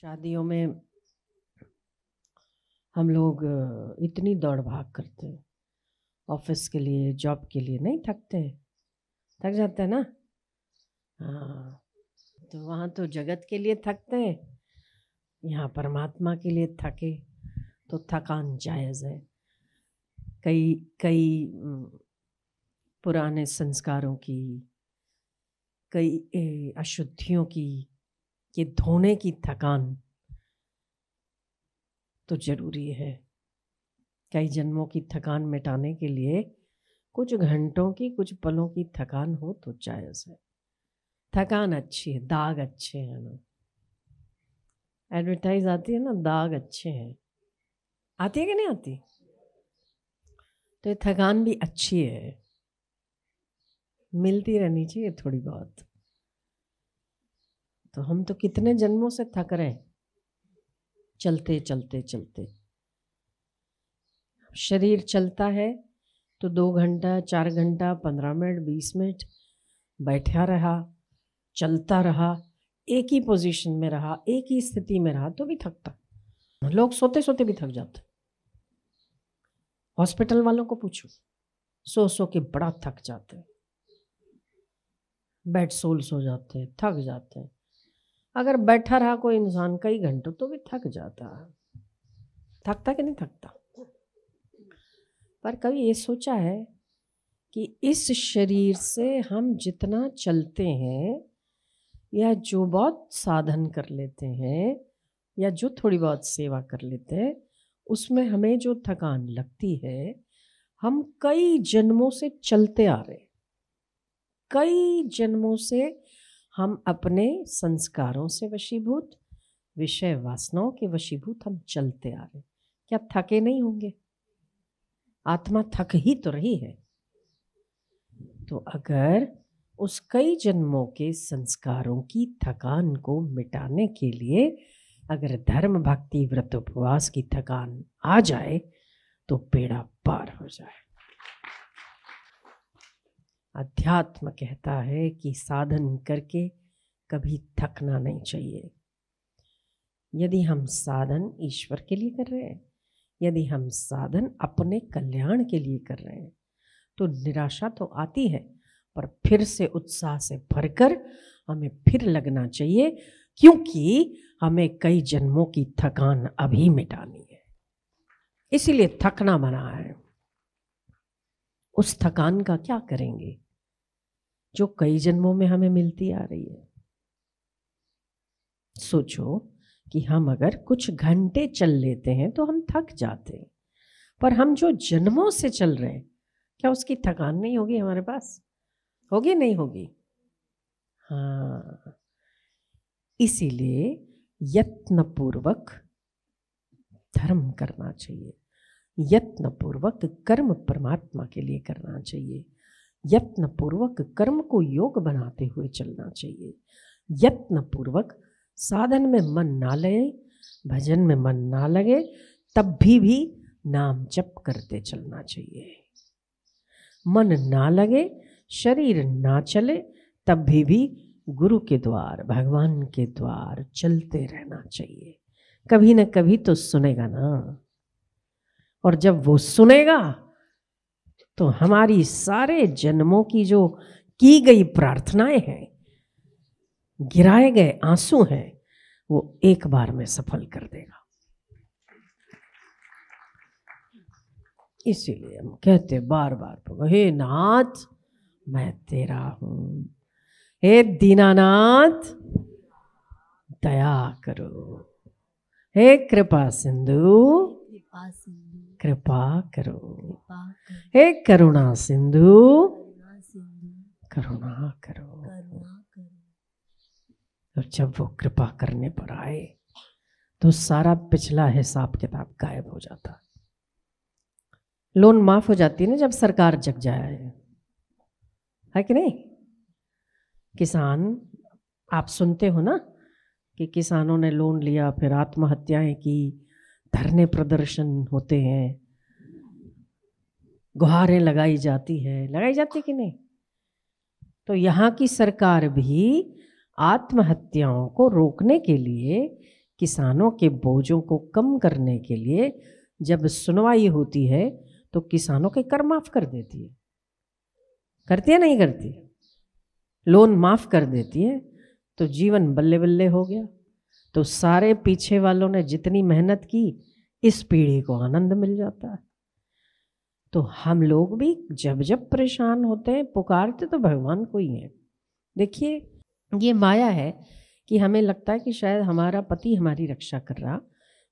शादियों में हम लोग इतनी दौड़ भाग करते हैं ऑफिस के लिए जॉब के लिए नहीं थकते थक जाते हैं ना हाँ तो वहाँ तो जगत के लिए थकते हैं यहाँ परमात्मा के लिए थके तो थकान जायज़ है कई कई पुराने संस्कारों की कई अशुद्धियों की ये धोने की थकान तो जरूरी है कई जन्मों की थकान मिटाने के लिए कुछ घंटों की कुछ पलों की थकान हो तो जायज़ है थकान अच्छी है दाग अच्छे हैं ना एडवर्टाइज आती है ना दाग अच्छे हैं आती है कि नहीं आती तो ये थकान भी अच्छी है मिलती रहनी चाहिए थोड़ी बहुत तो हम तो कितने जन्मों से थक रहे हैं चलते चलते चलते शरीर चलता है तो दो घंटा चार घंटा पंद्रह मिनट बीस मिनट बैठा रहा चलता रहा एक ही पोजीशन में रहा एक ही स्थिति में रहा तो भी थकता लोग सोते सोते भी थक जाते हॉस्पिटल वालों को पूछो सो सो के बड़ा थक जाते बेड सोल सो जाते थक जाते हैं अगर बैठा रहा कोई इंसान कई घंटों तो भी थक जाता है थकता कि नहीं थकता पर कभी ये सोचा है कि इस शरीर से हम जितना चलते हैं या जो बहुत साधन कर लेते हैं या जो थोड़ी बहुत सेवा कर लेते हैं उसमें हमें जो थकान लगती है हम कई जन्मों से चलते आ रहे कई जन्मों से हम अपने संस्कारों से वशीभूत विषय वासनाओं के वशीभूत हम चलते आ रहे क्या थके नहीं होंगे आत्मा थक ही तो रही है तो अगर उस कई जन्मों के संस्कारों की थकान को मिटाने के लिए अगर धर्म भक्ति व्रत उपवास की थकान आ जाए तो बेड़ा पार हो जाए अध्यात्म कहता है कि साधन करके कभी थकना नहीं चाहिए यदि हम साधन ईश्वर के लिए कर रहे हैं यदि हम साधन अपने कल्याण के लिए कर रहे हैं तो निराशा तो आती है पर फिर से उत्साह से भरकर हमें फिर लगना चाहिए क्योंकि हमें कई जन्मों की थकान अभी मिटानी है इसीलिए थकना मना है उस थकान का क्या करेंगे जो कई जन्मों में हमें मिलती आ रही है सोचो कि हम अगर कुछ घंटे चल लेते हैं तो हम थक जाते हैं पर हम जो जन्मों से चल रहे हैं क्या उसकी थकान नहीं होगी हमारे पास होगी नहीं होगी हाँ इसीलिए यत्नपूर्वक धर्म करना चाहिए यत्नपूर्वक कर्म परमात्मा के लिए करना चाहिए यत्नपूर्वक कर्म को योग बनाते हुए चलना चाहिए यत्नपूर्वक साधन में मन ना लगे भजन में मन ना लगे तब भी भी नाम जप करते चलना चाहिए मन ना लगे शरीर ना चले तब भी भी गुरु के द्वार भगवान के द्वार चलते रहना चाहिए कभी ना कभी तो सुनेगा ना और जब वो सुनेगा तो हमारी सारे जन्मों की जो की गई प्रार्थनाएं हैं गिराए गए आंसू हैं वो एक बार में सफल कर देगा इसीलिए हम कहते बार बार हे नाथ मैं तेरा हूं हे दीनानाथ दया करो हे कृपा सिंधु कृपा सिंधु कृपा करो हे करुणा सिंधु करुणा करो और तो जब वो कृपा करने पर आए तो सारा पिछला हिसाब किताब गायब हो जाता लोन माफ हो जाती है ना जब सरकार जग जाए है कि नहीं किसान आप सुनते हो ना कि किसानों ने लोन लिया फिर आत्महत्याएं की धरने प्रदर्शन होते हैं गुहारें लगाई जाती है लगाई जाती कि नहीं तो यहाँ की सरकार भी आत्महत्याओं को रोकने के लिए किसानों के बोझों को कम करने के लिए जब सुनवाई होती है तो किसानों के कर माफ़ कर देती है करती है नहीं करती लोन माफ़ कर देती है तो जीवन बल्ले बल्ले हो गया तो सारे पीछे वालों ने जितनी मेहनत की इस पीढ़ी को आनंद मिल जाता है तो हम लोग भी जब जब परेशान होते हैं पुकारते तो भगवान को ही हैं देखिए ये माया है कि हमें लगता है कि शायद हमारा पति हमारी रक्षा कर रहा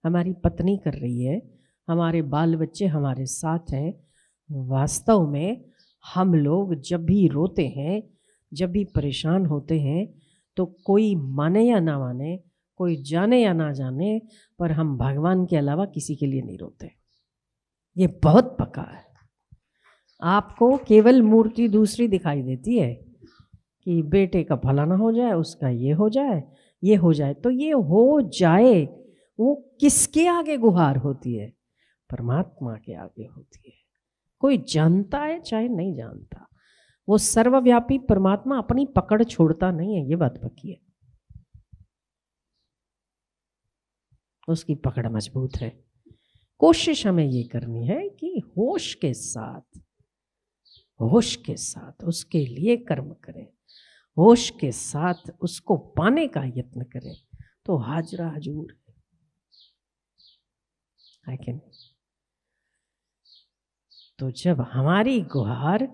हमारी पत्नी कर रही है हमारे बाल बच्चे हमारे साथ हैं वास्तव में हम लोग जब भी रोते हैं जब भी परेशान होते हैं तो कोई माने या ना माने कोई जाने या ना जाने पर हम भगवान के अलावा किसी के लिए नहीं रोते ये बहुत पक्का है आपको केवल मूर्ति दूसरी दिखाई देती है कि बेटे का फलाना हो जाए उसका ये हो जाए ये हो जाए तो ये हो जाए वो किसके आगे गुहार होती है परमात्मा के आगे होती है कोई जानता है चाहे नहीं जानता वो सर्वव्यापी परमात्मा अपनी पकड़ छोड़ता नहीं है ये बात पक्की है उसकी पकड़ मजबूत है कोशिश हमें ये करनी है कि होश के साथ होश के साथ उसके लिए कर्म करें होश के साथ उसको पाने का यत्न करें तो हाजरा हजूर है आई कैन तो जब हमारी गुहार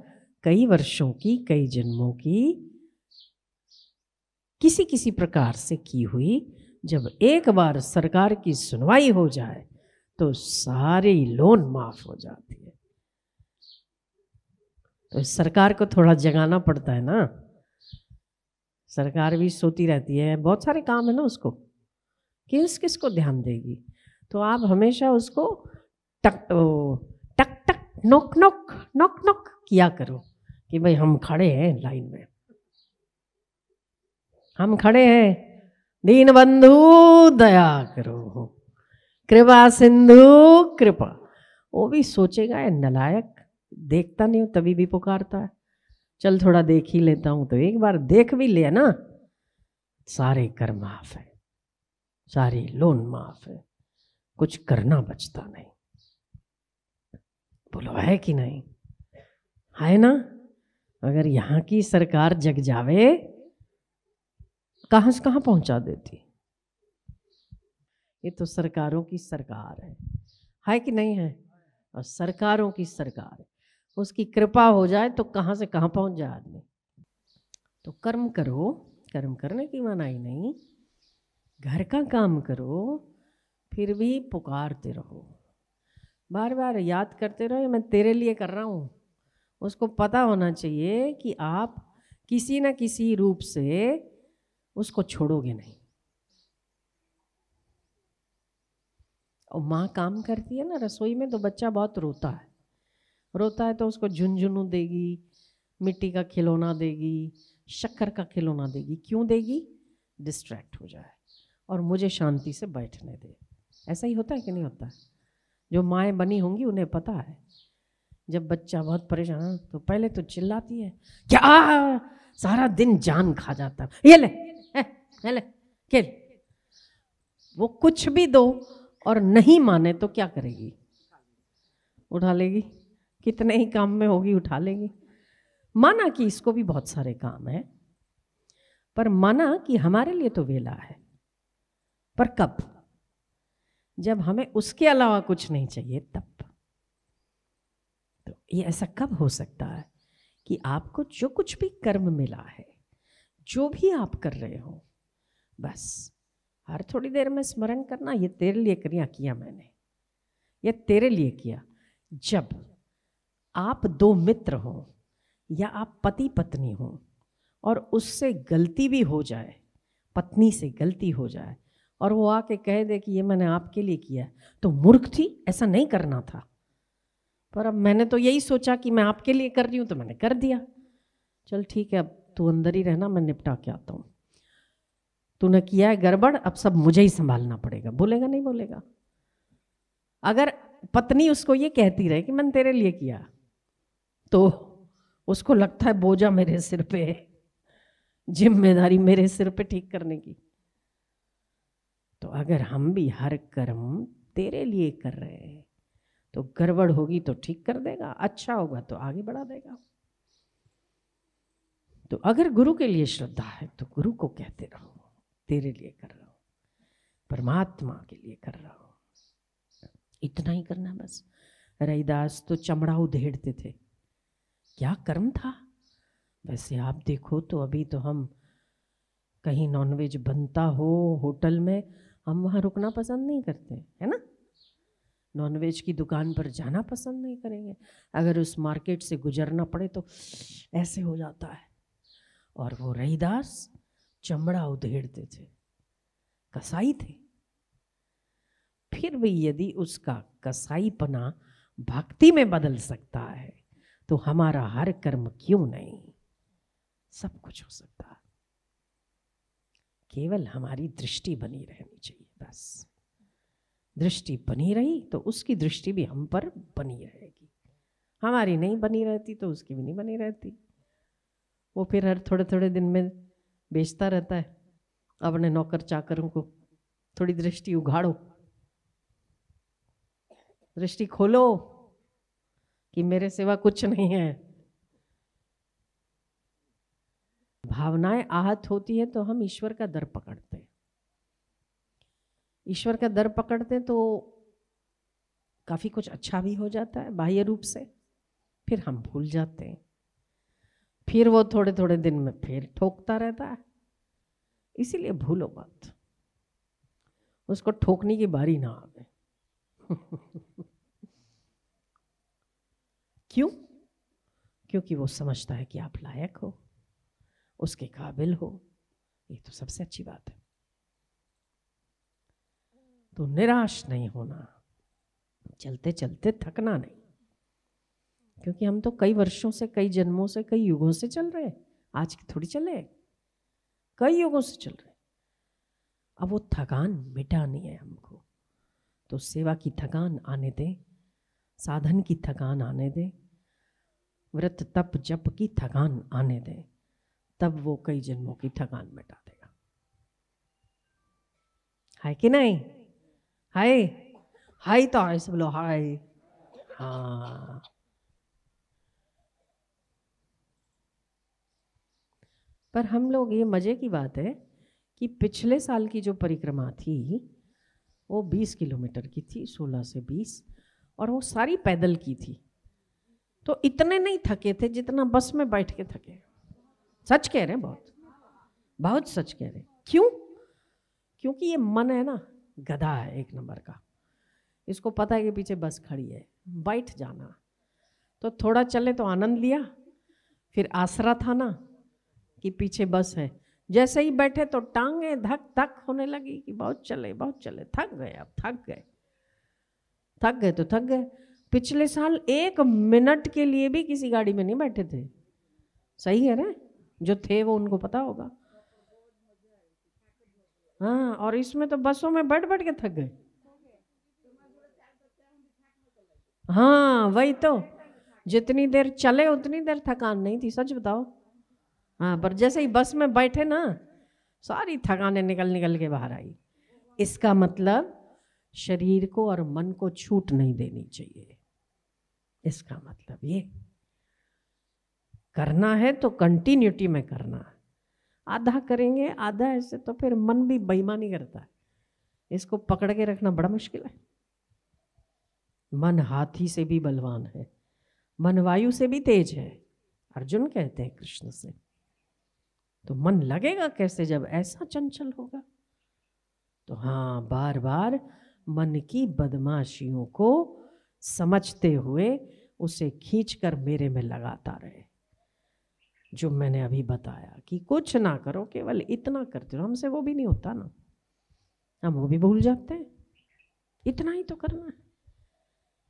कई वर्षों की कई जन्मों की किसी किसी प्रकार से की हुई जब एक बार सरकार की सुनवाई हो जाए तो सारी लोन माफ हो जाती है तो सरकार को थोड़ा जगाना पड़ता है ना सरकार भी सोती रहती है बहुत सारे काम है ना उसको किस किस को ध्यान देगी तो आप हमेशा उसको टक टक टक नोक नोक नोक नोक किया करो कि भाई हम खड़े हैं लाइन में हम खड़े हैं दीन बंधु दया करो कृपा सिंधु कृपा वो भी सोचेगा ये नलायक देखता नहीं हूं तभी भी पुकारता है चल थोड़ा देख ही लेता हूं तो एक बार देख भी लिया ना सारे कर माफ है सारी लोन माफ है कुछ करना बचता नहीं बोलो है कि नहीं है ना अगर यहाँ की सरकार जग जावे कहाँ से कहाँ पहुँचा देती ये तो सरकारों की सरकार है है कि नहीं है और सरकारों की सरकार है उसकी कृपा हो जाए तो कहाँ से कहाँ पहुँच जाए आदमी तो कर्म करो कर्म करने की मनाही नहीं घर का काम करो फिर भी पुकारते रहो बार बार याद करते रहो मैं तेरे लिए कर रहा हूँ उसको पता होना चाहिए कि आप किसी न किसी रूप से उसको छोड़ोगे नहीं और माँ काम करती है ना रसोई में तो बच्चा बहुत रोता है रोता है तो उसको झुंझुनू देगी मिट्टी का खिलौना देगी शक्कर का खिलौना देगी क्यों देगी डिस्ट्रैक्ट हो जाए और मुझे शांति से बैठने दे ऐसा ही होता है कि नहीं होता है जो माएँ बनी होंगी उन्हें पता है जब बच्चा बहुत परेशान तो पहले तो चिल्लाती है क्या सारा दिन जान खा जाता है ये ले है खेल वो कुछ भी दो और नहीं माने तो क्या करेगी उठा लेगी कितने ही काम में होगी उठा लेगी माना कि इसको भी बहुत सारे काम है पर माना कि हमारे लिए तो वेला है पर कब जब हमें उसके अलावा कुछ नहीं चाहिए तब तो ये ऐसा कब हो सकता है कि आपको जो कुछ भी कर्म मिला है जो भी आप कर रहे हो बस हर थोड़ी देर में स्मरण करना ये तेरे लिए क्रिया किया मैंने ये तेरे लिए किया जब आप दो मित्र हो या आप पति पत्नी हो और उससे गलती भी हो जाए पत्नी से गलती हो जाए और वो आके कह दे कि ये मैंने आपके लिए किया तो मूर्ख थी ऐसा नहीं करना था पर अब मैंने तो यही सोचा कि मैं आपके लिए कर रही हूँ तो मैंने कर दिया चल ठीक है अब तू अंदर ही रहना मैं निपटा के आता हूँ तूने किया है गड़बड़ अब सब मुझे ही संभालना पड़ेगा बोलेगा नहीं बोलेगा अगर पत्नी उसको ये कहती रहे कि मैंने तेरे लिए किया तो उसको लगता है बोझा मेरे सिर पे है जिम्मेदारी मेरे सिर पे ठीक करने की तो अगर हम भी हर कर्म तेरे लिए कर रहे हैं तो गड़बड़ होगी तो ठीक कर देगा अच्छा होगा तो आगे बढ़ा देगा तो अगर गुरु के लिए श्रद्धा है तो गुरु को कहते रहो तेरे लिए कर रहा हूँ परमात्मा के लिए कर रहा हूँ इतना ही करना बस रहीदास तो चमड़ा उधेड़ते थे क्या कर्म था वैसे आप देखो तो अभी तो हम कहीं नॉनवेज बनता हो होटल में हम वहाँ रुकना पसंद नहीं करते है ना नॉनवेज की दुकान पर जाना पसंद नहीं करेंगे अगर उस मार्केट से गुजरना पड़े तो ऐसे हो जाता है और वो रहीदास चमड़ा उधेड़ते थे कसाई थे फिर भी यदि उसका कसाईपना भक्ति में बदल सकता है तो हमारा हर कर्म क्यों नहीं सब कुछ हो सकता है केवल हमारी दृष्टि बनी रहनी चाहिए बस दृष्टि बनी रही तो उसकी दृष्टि भी हम पर बनी रहेगी हमारी नहीं बनी रहती तो उसकी भी नहीं बनी रहती वो फिर हर थोड़े थोड़े दिन में बेचता रहता है अपने नौकर चाकरों को थोड़ी दृष्टि उघाड़ो दृष्टि खोलो कि मेरे सिवा कुछ नहीं है भावनाएं आहत होती है तो हम ईश्वर का दर पकड़ते हैं ईश्वर का दर पकड़ते हैं तो काफ़ी कुछ अच्छा भी हो जाता है बाह्य रूप से फिर हम भूल जाते हैं फिर वो थोड़े थोड़े दिन में फिर ठोकता रहता है इसीलिए भूलो मत उसको ठोकने की बारी ना आवे क्यों क्योंकि वो समझता है कि आप लायक हो उसके काबिल हो ये तो सबसे अच्छी बात है तो निराश नहीं होना चलते चलते थकना नहीं क्योंकि हम तो कई वर्षों से कई जन्मों से कई युगों से चल रहे हैं आज की थोड़ी चले कई युगों से चल रहे अब वो थकान मिटानी है हमको तो सेवा की थकान आने दे साधन की थकान आने दें व्रत तप जप की थकान आने दें तब वो कई जन्मों की थकान मिटा देगा हाय कि नहीं हाय हाय तो हाय सब बोलो हाय हाँ पर हम लोग ये मज़े की बात है कि पिछले साल की जो परिक्रमा थी वो 20 किलोमीटर की थी 16 से 20 और वो सारी पैदल की थी तो इतने नहीं थके थे जितना बस में बैठ के थके सच कह रहे हैं बहुत बहुत सच कह रहे हैं क्यों क्योंकि ये मन है ना गधा है एक नंबर का इसको पता है कि पीछे बस खड़ी है बैठ जाना तो थोड़ा चले तो आनंद लिया फिर आसरा था ना कि पीछे बस है जैसे ही बैठे तो टांगे धक धक होने लगी कि बहुत चले बहुत चले थक गए अब थक गए थक गए तो थक गए पिछले साल एक मिनट के लिए भी किसी गाड़ी में नहीं बैठे थे सही है ना जो थे वो उनको पता होगा हाँ और इसमें तो बसों में बैठ बैठ के थक गए हाँ वही तो जितनी देर चले उतनी देर थकान नहीं थी सच बताओ हाँ पर जैसे ही बस में बैठे ना सारी थकाने निकल निकल के बाहर आई इसका मतलब शरीर को और मन को छूट नहीं देनी चाहिए इसका मतलब ये करना है तो कंटिन्यूटी में करना आधा करेंगे आधा ऐसे तो फिर मन भी बेईमानी करता है इसको पकड़ के रखना बड़ा मुश्किल है मन हाथी से भी बलवान है मन वायु से भी तेज है अर्जुन कहते हैं कृष्ण से तो मन लगेगा कैसे जब ऐसा चंचल होगा तो हाँ बार बार मन की बदमाशियों को समझते हुए उसे खींचकर मेरे में लगाता रहे जो मैंने अभी बताया कि कुछ ना करो केवल इतना करते रहो हमसे वो भी नहीं होता ना हम वो भी भूल जाते हैं इतना ही तो करना है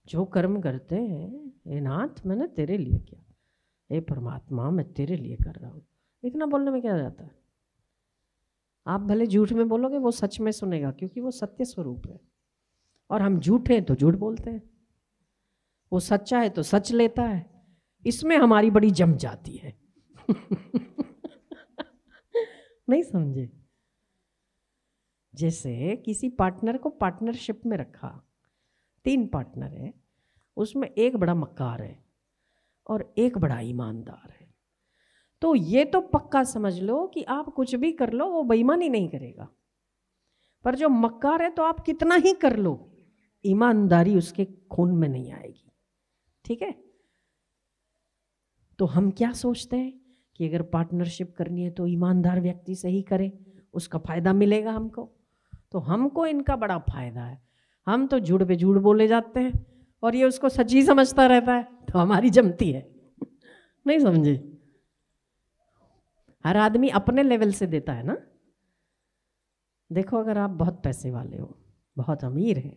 जो कर्म करते हैं हे नाथ मैंने तेरे लिए किया हे परमात्मा मैं तेरे लिए कर रहा हूँ इतना बोलने में क्या जाता है आप भले झूठ में बोलोगे वो सच में सुनेगा क्योंकि वो सत्य स्वरूप है और हम झूठे हैं तो झूठ बोलते हैं वो सच्चा है तो सच लेता है इसमें हमारी बड़ी जम जाती है नहीं समझे जैसे किसी पार्टनर को पार्टनरशिप में रखा तीन पार्टनर है उसमें एक बड़ा मक्कार है और एक बड़ा ईमानदार है तो ये तो पक्का समझ लो कि आप कुछ भी कर लो वो बेईमानी नहीं करेगा पर जो मक्कार है तो आप कितना ही कर लो ईमानदारी उसके खून में नहीं आएगी ठीक है तो हम क्या सोचते हैं कि अगर पार्टनरशिप करनी है तो ईमानदार व्यक्ति से ही करें उसका फ़ायदा मिलेगा हमको तो हमको इनका बड़ा फ़ायदा है हम तो झूठ पे झूठ बोले जाते हैं और ये उसको सच्ची समझता रहता है तो हमारी जमती है नहीं समझे हर आदमी अपने लेवल से देता है ना देखो अगर आप बहुत पैसे वाले हो बहुत अमीर हैं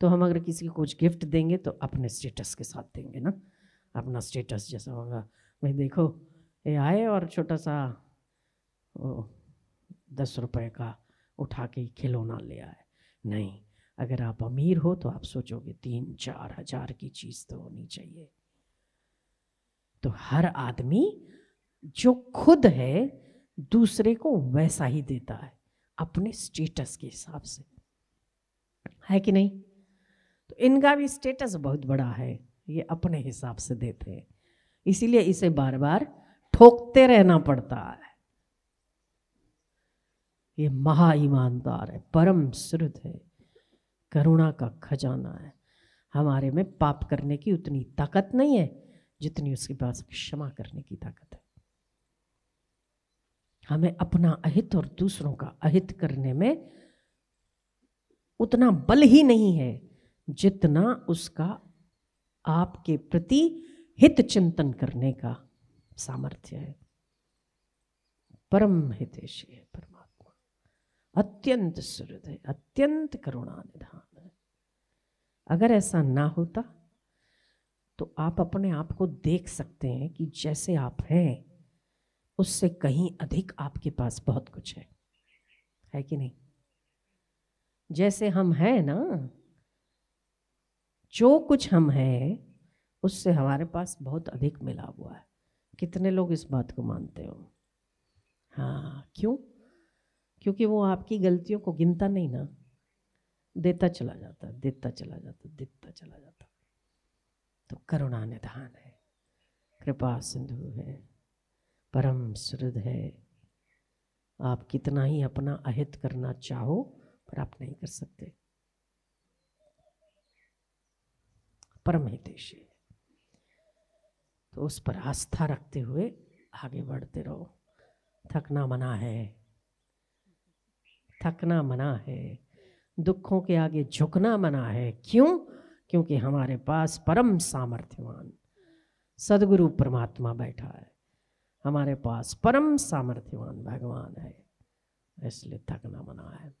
तो हम अगर किसी को कुछ गिफ्ट देंगे तो अपने स्टेटस के साथ देंगे ना अपना स्टेटस जैसा होगा भाई देखो ये आए और छोटा सा वो दस रुपए का उठा के खिलौना ले आए नहीं अगर आप अमीर हो तो आप सोचोगे तीन चार हजार की चीज़ तो होनी चाहिए तो हर आदमी जो खुद है दूसरे को वैसा ही देता है अपने स्टेटस के हिसाब से है कि नहीं तो इनका भी स्टेटस बहुत बड़ा है ये अपने हिसाब से देते हैं इसीलिए इसे बार बार ठोकते रहना पड़ता है ये महा ईमानदार है परम श्रुद है करुणा का खजाना है हमारे में पाप करने की उतनी ताकत नहीं है जितनी उसके पास क्षमा करने की ताकत है हमें अपना अहित और दूसरों का अहित करने में उतना बल ही नहीं है जितना उसका आपके प्रति हित चिंतन करने का सामर्थ्य है परम हितेशी है परमात्मा अत्यंत है अत्यंत करुणा निधान है अगर ऐसा ना होता तो आप अपने आप को देख सकते हैं कि जैसे आप हैं उससे कहीं अधिक आपके पास बहुत कुछ है है कि नहीं जैसे हम हैं ना जो कुछ हम हैं उससे हमारे पास बहुत अधिक मिला हुआ है कितने लोग इस बात को मानते हो हाँ क्यों क्योंकि वो आपकी गलतियों को गिनता नहीं ना देता चला जाता देता चला जाता देता चला जाता तो करुणा निधान है कृपा सिंधु है परम श्रद्ध है आप कितना ही अपना अहित करना चाहो पर आप नहीं कर सकते परम हितेश तो उस पर आस्था रखते हुए आगे बढ़ते रहो थकना मना है थकना मना है दुखों के आगे झुकना मना है क्यों क्योंकि हमारे पास परम सामर्थ्यवान सदगुरु परमात्मा बैठा है हमारे पास परम सामर्थ्यवान भगवान है इसलिए थकना मना है